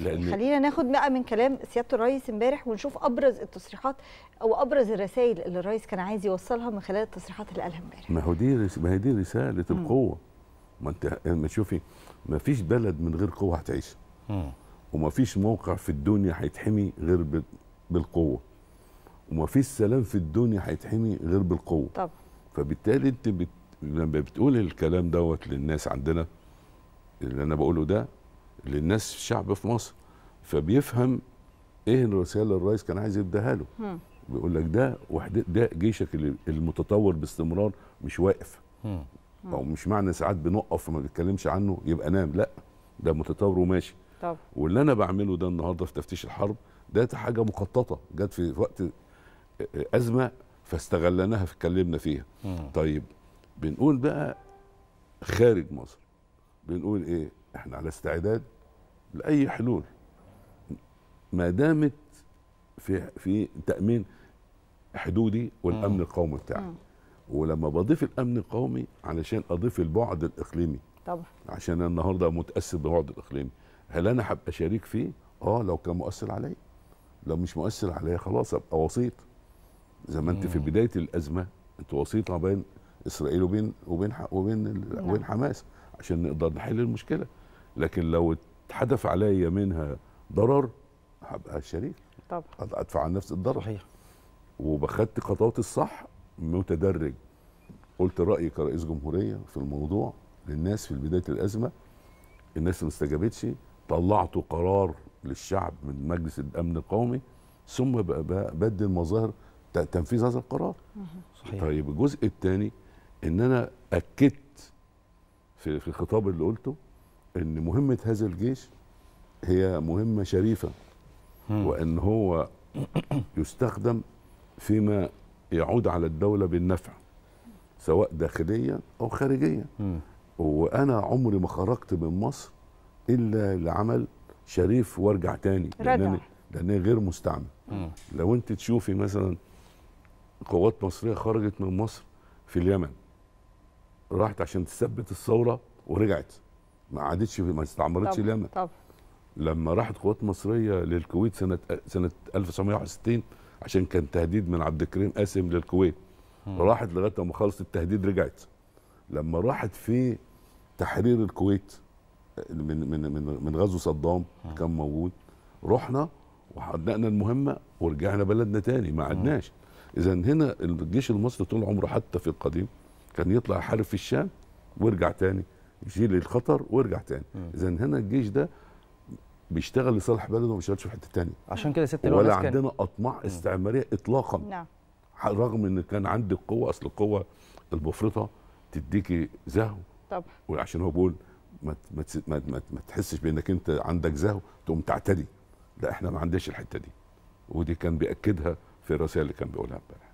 لأن خلينا ناخد بقى من كلام سياده الرئيس امبارح ونشوف ابرز التصريحات او ابرز الرسائل اللي الرئيس كان عايز يوصلها من خلال التصريحات اللي قالها امبارح ما هو دي ما هي دي رساله القوه ما انت ما شوفي ما فيش بلد من غير قوه هتعيش وما فيش موقع في الدنيا هيتحمي غير بالقوه وما فيش سلام في الدنيا هيتحمي غير بالقوه طب فبالتالي انت بت... لما بتقول الكلام دوت للناس عندنا اللي انا بقوله ده للناس الشعب في مصر فبيفهم ايه الرساله الرئيس كان عايز يديها له بيقول لك ده وحده ده جيشك المتطور باستمرار مش واقف او مش معنى ساعات بنقف وما بنتكلمش عنه يبقى نام لا ده متطور وماشي طب. واللي انا بعمله ده النهارده في تفتيش الحرب ده حاجه مخططه جت في وقت ازمه فاستغلناها اتكلمنا فيها مم. طيب بنقول بقى خارج مصر بنقول ايه احنا على استعداد لاي حلول ما دامت في في تامين حدودي والامن مم. القومي بتاعي مم. ولما بضيف الامن القومي علشان اضيف البعد الاقليمي طبعا عشان النهارده متاثر بالبعد الاقليمي هل انا هبقى شريك فيه اه لو كان مؤثر عليا لو مش مؤثر عليا خلاص ابقى وسيط زي ما انت في بدايه الازمه انت وسيط ما بين اسرائيل وبين وبين وبين نعم. وبين حماس عشان نقدر نحل المشكله لكن لو اتحدف عليا منها ضرر هبقى شريك طبعا ادفع عن نفسي الضرر صحيح وبخدت خطوات الصح متدرج قلت رايي كرئيس جمهوريه في الموضوع للناس في بدايه الازمه الناس ما استجابتش طلعت قرار للشعب من مجلس الامن القومي ثم بدل مظاهر تنفيذ هذا القرار صحيح. طيب الجزء الثاني ان انا اكدت في في الخطاب اللي قلته ان مهمه هذا الجيش هي مهمه شريفه وان هو يستخدم فيما يعود على الدوله بالنفع سواء داخليا او خارجيا وانا عمري ما خرجت من مصر الا لعمل شريف وارجع تاني لانني لانني غير مستعمل لو انت تشوفي مثلا قوات مصريه خرجت من مصر في اليمن راحت عشان تثبت الثوره ورجعت ما عادتش ما استعمرتش اليمن طب لما راحت قوات مصريه للكويت سنه سنه 1961 عشان كان تهديد من عبد الكريم قاسم للكويت م. راحت لغايه ما خلصت التهديد رجعت لما راحت في تحرير الكويت من من من, من غزو صدام كان موجود رحنا وحققنا المهمه ورجعنا بلدنا تاني ما عدناش اذا هنا الجيش المصري طول عمره حتى في القديم كان يطلع يحارب في الشام ويرجع تاني يشيل الخطر وارجع تاني اذا هنا الجيش ده بيشتغل لصالح بلده وما بيشتغلش في حته تانيه عشان كده ست ولا عندنا كان... اطماع استعماريه اطلاقا نعم رغم ان كان عندي القوه اصل القوه المفرطه تديكي زهو طب وعشان هو بيقول ما ما ما, ما, ما تحسش بانك انت عندك زهو تقوم تعتدي لا احنا ما عندناش الحته دي ودي كان بياكدها في الرسائل اللي كان بيقولها امبارح